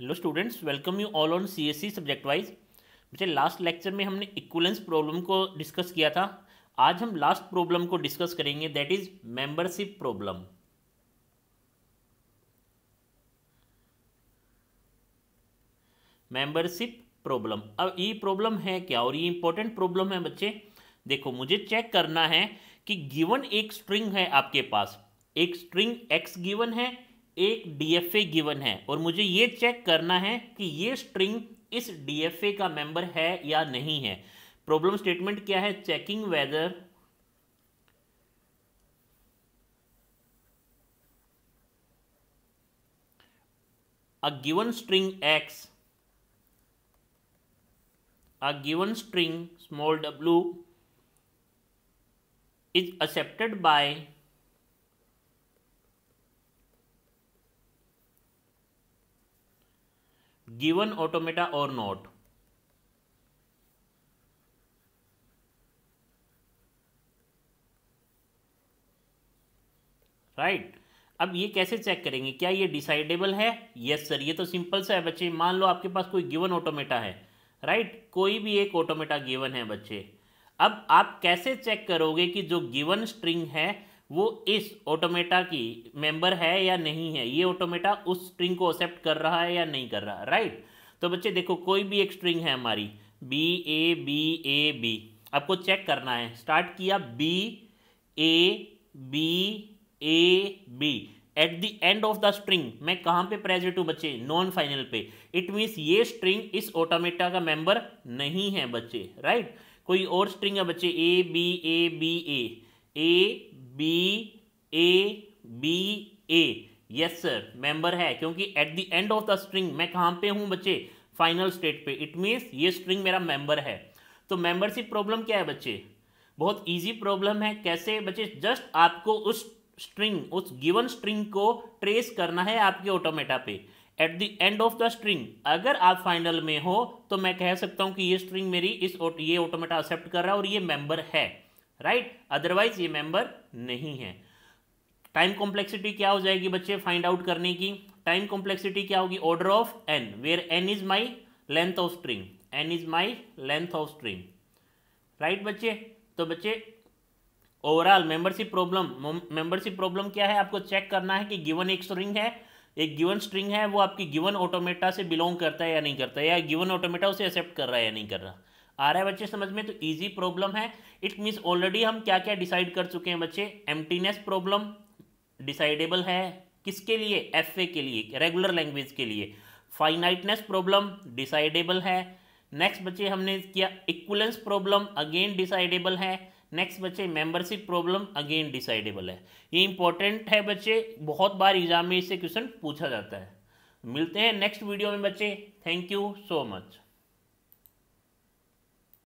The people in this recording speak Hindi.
Hello students welcome you all on C S C subject wise बच्चे लास्ट लेक्चर में हमने इक्वलेंस प्रॉब्लम को डिस्कस किया था आज हम लास्ट प्रॉब्लम को डिस्कस करेंगे that is membership problem membership problem अब ये प्रॉब्लम है क्या और ये इंपॉर्टेंट प्रॉब्लम है बच्चे देखो मुझे चेक करना है कि गिवन एक स्ट्रिंग है आपके पास एक स्ट्रिंग एक्स गिवन है एक डीएफए गिवन है और मुझे ये चेक करना है कि ये स्ट्रिंग इस डीएफए का मेंबर है या नहीं है प्रॉब्लम स्टेटमेंट क्या है checking whether a given string x a given string small डब्ल्यू is accepted by given automata और नॉट राइट right. अब ये कैसे चेक करेंगे क्या ये डिसाइडेबल है यस yes, सर ये तो सिंपल सा है बच्चे मान लो आपके पास कोई गिवन ऑटोमेटा है राइट right? कोई भी एक ऑटोमेटा गिवन है बच्चे अब आप कैसे चेक करोगे कि जो गिवन स्ट्रिंग है वो इस ऑटोमेटा की मेंबर है या नहीं है ये ऑटोमेटा उस स्ट्रिंग को एक्सेप्ट कर रहा है या नहीं कर रहा राइट तो बच्चे देखो कोई भी एक स्ट्रिंग है हमारी B A B A B आपको चेक करना है स्टार्ट किया B A B A B at the end of the string मैं कहाँ पे प्रेजेंट हूँ बच्चे नॉन फाइनल पे इट मीन्स ये स्ट्रिंग इस ऑटोमेटा का मेंबर नहीं है बच्चे राइट right? कोई और स्ट्रिंग है बच्चे A B A B A A B A B A yes sir member है क्योंकि at the end of the string मैं कहाँ पे हूँ बच्चे फाइनल स्टेट पे इट मीन्स ये स्ट्रिंग मेरा मेंबर है तो मेंबरशिप प्रॉब्लम क्या है बच्चे बहुत इजी प्रॉब्लम है कैसे बच्चे जस्ट आपको उस स्ट्रिंग उस गिवन स्ट्रिंग को ट्रेस करना है आपके ऑटोमेटा पे at the end of the string अगर आप फाइनल में हो तो मैं कह सकता हूँ कि ये स्ट्रिंग मेरी इस ये ऑटोमेटा एक्सेप्ट कर रहा है और ये मेंबर है राइट अदरवाइज ये मेंबर नहीं है टाइम कॉम्प्लेक्सिटी क्या हो जाएगी बच्चे फाइंड आउट करने की टाइम कॉम्प्लेक्सिटी क्या होगी order of n where n is my length of string n is my length of string right बच्चे तो बच्चे overall membership problem membership problem क्या है आपको चेक करना है कि गिवन एक स्ट्रिंग है एक गिवन स्ट्रिंग है वो आपकी गिवन ऑटोमेटा से बिलोंग करता है या नहीं करता है या गिवन ऑटोमेटा उसे एक्सेप्ट कर रहा है या नहीं कर रहा आ रहा है बच्चे समझ में तो इजी प्रॉब्लम है इट मीन्स ऑलरेडी हम क्या क्या डिसाइड कर चुके हैं बच्चे एम्प्टीनेस प्रॉब्लम डिसाइडेबल है किसके लिए एफ के लिए रेगुलर लैंग्वेज के लिए फाइनाइटनेस प्रॉब्लम डिसाइडेबल है नेक्स्ट बच्चे हमने किया इक्वलेंस प्रॉब्लम अगेन डिसाइडेबल है नेक्स्ट बच्चे मेंबरशिप प्रॉब्लम अगेन डिसाइडेबल है ये इंपॉर्टेंट है बच्चे बहुत बार एग्जाम में इससे क्वेश्चन पूछा जाता है मिलते हैं नेक्स्ट वीडियो में बच्चे थैंक यू सो मच